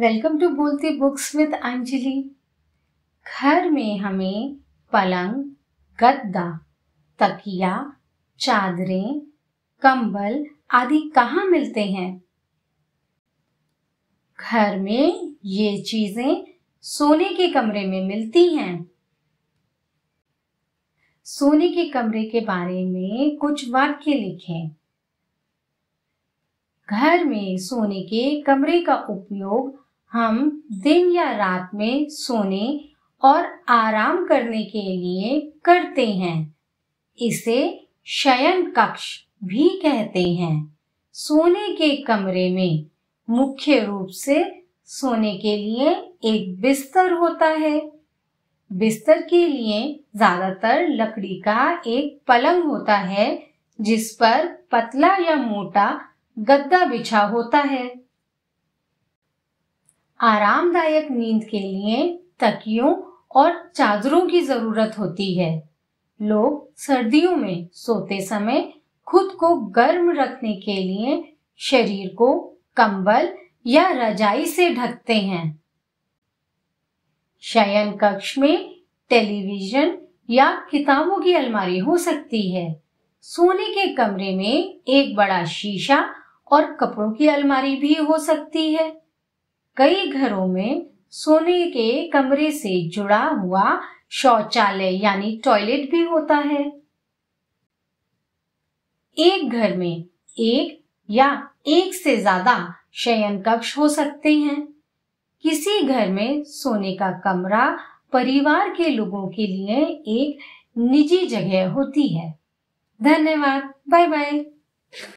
Welcome to Bolti books with Anjali घर में हमें पलंग गद्दा तकिया चादरें कंबल आदि कहाँ मिलते हैं घर में ये चीजें सोने के कमरे में मिलती हैं सोने के कमरे के बारे में कुछ वाक्य लिखें घर में सोने के कमरे का उपयोग हम हम्म। दिन या रात में सोने और आराम करने के लिए करते हैं इसे शयन कक्ष भी कहते हैं सोने के कमरे में मुख्य रूप से सोने के लिए एक बिस्तर होता है बिस्तर के लिए ज्यादातर लकड़ी का एक पलंग होता है जिस पर पतला या मोटा गद्दा बिछा होता है आरामदायक नींद के लिए तकियों और चादरों की जरूरत होती है लोग सर्दियों में सोते समय खुद को गर्म रखने के लिए शरीर को कंबल या रजाई से ढकते हैं शयन कक्ष में टेलीविजन या किताबों की अलमारी हो सकती है सोने के कमरे में एक बड़ा शीशा और कपड़ों की अलमारी भी हो सकती है कई घरों में सोने के कमरे से जुड़ा हुआ शौचालय यानी टॉयलेट भी होता है एक घर में एक या एक से ज्यादा शयन कक्ष हो सकते हैं किसी घर में सोने का कमरा परिवार के लोगों के लिए एक निजी जगह होती है धन्यवाद बाय बाय